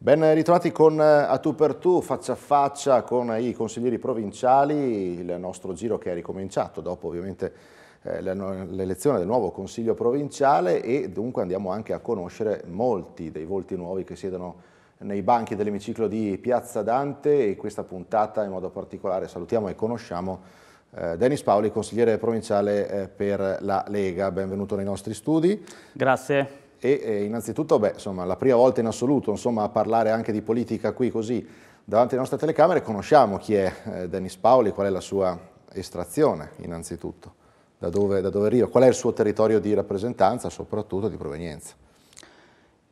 Ben ritrovati con eh, A tu per tu, faccia a faccia con i consiglieri provinciali, il nostro giro che è ricominciato dopo ovviamente eh, l'elezione del nuovo consiglio provinciale e dunque andiamo anche a conoscere molti dei volti nuovi che siedono nei banchi dell'emiciclo di Piazza Dante e questa puntata in modo particolare salutiamo e conosciamo eh, Denis Paoli, consigliere provinciale eh, per la Lega. Benvenuto nei nostri studi. Grazie. E eh, innanzitutto, beh, insomma, la prima volta in assoluto insomma, a parlare anche di politica qui così davanti alle nostre telecamere. Conosciamo chi è eh, Denis Paoli, qual è la sua estrazione innanzitutto, da dove, da dove arriva, qual è il suo territorio di rappresentanza, soprattutto di provenienza.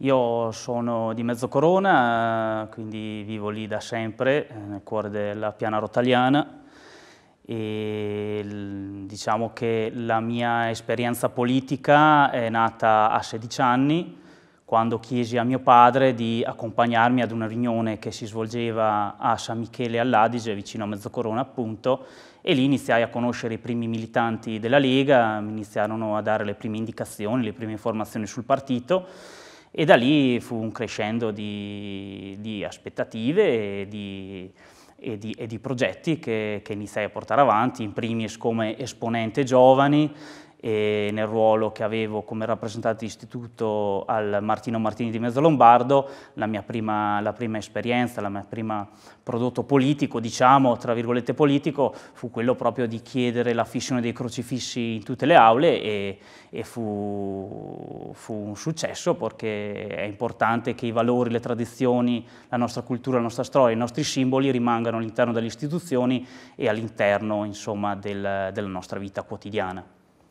Io sono di Mezzocorona, quindi vivo lì da sempre, eh, nel cuore della piana rotaliana e diciamo che la mia esperienza politica è nata a 16 anni quando chiesi a mio padre di accompagnarmi ad una riunione che si svolgeva a San Michele all'Adige, vicino a Mezzocorona appunto, e lì iniziai a conoscere i primi militanti della Lega, mi iniziarono a dare le prime indicazioni, le prime informazioni sul partito e da lì fu un crescendo di, di aspettative e di, e di, e di progetti che, che, iniziai a portare avanti, in primis come esponente giovani, e nel ruolo che avevo come rappresentante di istituto al Martino Martini di Mezzo Lombardo, la mia prima, la prima esperienza, il mio primo prodotto politico, diciamo, tra virgolette politico, fu quello proprio di chiedere la fissione dei crocifissi in tutte le aule e, e fu, fu un successo perché è importante che i valori, le tradizioni, la nostra cultura, la nostra storia, i nostri simboli rimangano all'interno delle istituzioni e all'interno, insomma, del, della nostra vita quotidiana.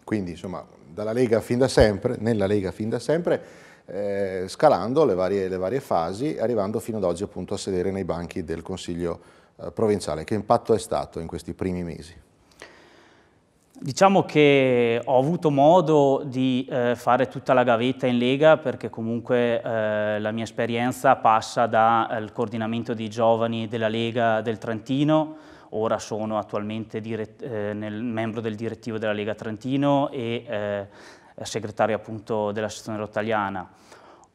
Quindi insomma dalla Lega fin da sempre, nella Lega fin da sempre, eh, scalando le varie, le varie, fasi, arrivando fino ad oggi appunto a sedere nei banchi del Consiglio eh, provinciale. Che impatto è stato in questi primi mesi? Diciamo che ho avuto modo di eh, fare tutta la gavetta in Lega perché comunque eh, la mia esperienza passa dal coordinamento dei giovani della Lega del Trentino, ora sono attualmente eh, nel, membro del direttivo della Lega Trentino e eh, segretario appunto della sezione rottaliana.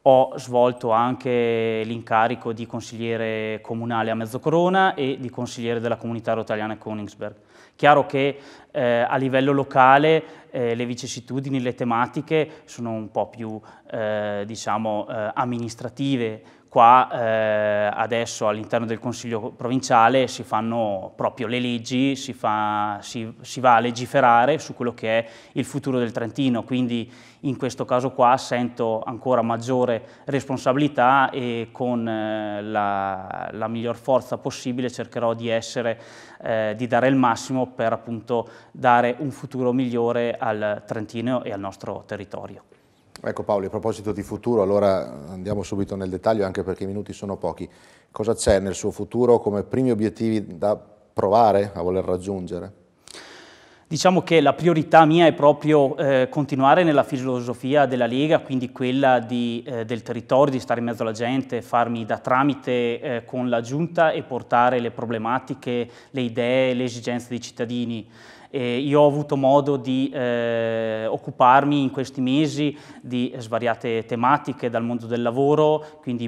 Ho svolto anche l'incarico di consigliere comunale a Mezzocorona e di consigliere della comunità rotaliana a Königsberg. Chiaro che eh, a livello locale eh, le vicissitudini, le tematiche sono un po' più eh, diciamo, eh, amministrative. Qua eh, adesso all'interno del Consiglio provinciale si fanno proprio le leggi, si, fa, si, si, va a legiferare su quello che è il futuro del Trentino, quindi in questo caso qua sento ancora maggiore responsabilità e con eh, la, la, miglior forza possibile cercherò di, essere, eh, di dare il massimo per appunto dare un futuro migliore al Trentino e al nostro territorio. Ecco Paolo, a proposito di futuro, allora eh, andiamo subito nel dettaglio anche perché i minuti sono pochi. Cosa c'è nel suo futuro come primi obiettivi da provare a voler raggiungere? Diciamo che la priorità mia è proprio eh, continuare nella filosofia della Lega, quindi quella di, eh, del territorio, di stare in mezzo alla gente, farmi da tramite eh, con la giunta e portare le problematiche, le idee, le esigenze dei cittadini. E io ho avuto modo di eh, occuparmi in questi mesi di svariate tematiche dal mondo del lavoro, quindi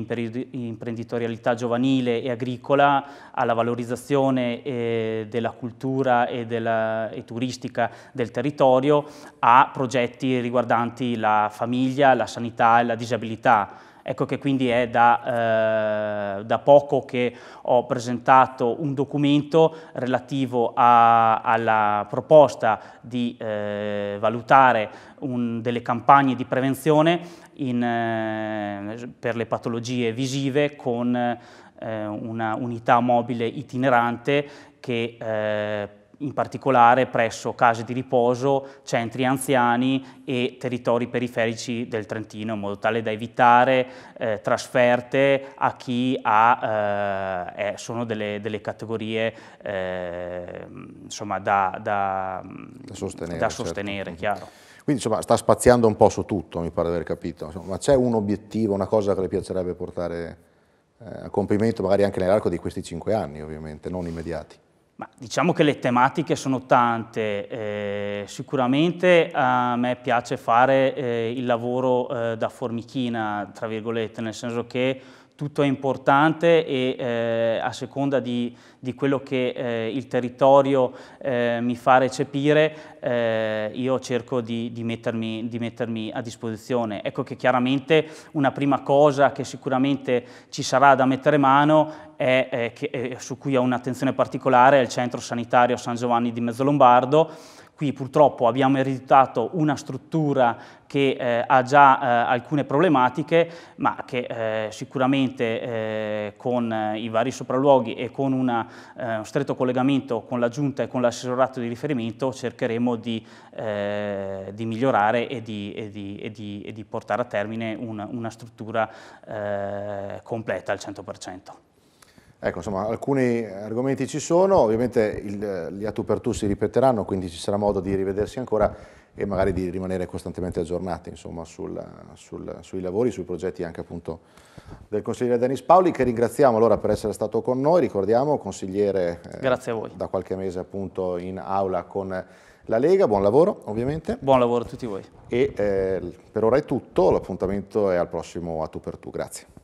imprenditorialità giovanile e agricola, alla valorizzazione eh, della cultura e, della, e turistica logistica del territorio a progetti riguardanti la famiglia, la sanità e la disabilità. Ecco che quindi è da, eh, da, poco che ho presentato un documento relativo a, alla proposta di eh, valutare un, delle campagne di prevenzione in, eh, per le patologie visive con eh, una unità mobile itinerante che eh, in particolare presso case di riposo, centri anziani e territori periferici del Trentino, in modo tale da evitare eh, trasferte a chi ha, eh, sono delle, delle categorie eh, insomma, da, da, da, sostenere. Da certo. sostenere certo. Quindi insomma, sta spaziando un po' su tutto, mi pare di aver capito, insomma, ma c'è un obiettivo, una cosa che le piacerebbe portare eh, a compimento magari anche nell'arco di questi cinque anni ovviamente, non immediati? Ma diciamo che le tematiche sono tante, eh, sicuramente a me piace fare eh, il lavoro eh, da formichina, tra virgolette, nel senso che tutto è importante e eh, a seconda di, di quello che eh, il territorio eh, mi fa recepire, eh, io cerco di, di, mettermi, di, mettermi, a disposizione. Ecco che chiaramente una prima cosa che sicuramente ci sarà da mettere mano è, che, su cui ho un'attenzione particolare è il centro sanitario San Giovanni di Mezzolombardo, Qui purtroppo abbiamo ereditato una struttura che eh, ha già eh, alcune problematiche, ma che eh, sicuramente eh, con eh, i vari sopralluoghi e con una, eh, un stretto collegamento con la Giunta e con l'assessorato di riferimento cercheremo di, di migliorare e di, e, di, e, e di, portare a termine un, una struttura completa al 100%. Ecco, insomma, alcuni argomenti ci sono, ovviamente il, gli a per tu si ripeteranno, quindi ci sarà modo di rivedersi ancora e magari di rimanere costantemente aggiornati insomma, sul, sul, sui lavori, sui progetti anche appunto del consigliere Denis Paoli, che ringraziamo allora per essere stato con noi, ricordiamo consigliere eh, da qualche mese appunto in aula con la Lega, buon lavoro ovviamente. Buon lavoro a tutti voi. E eh, per ora è tutto, l'appuntamento è al prossimo a tu per tu, grazie.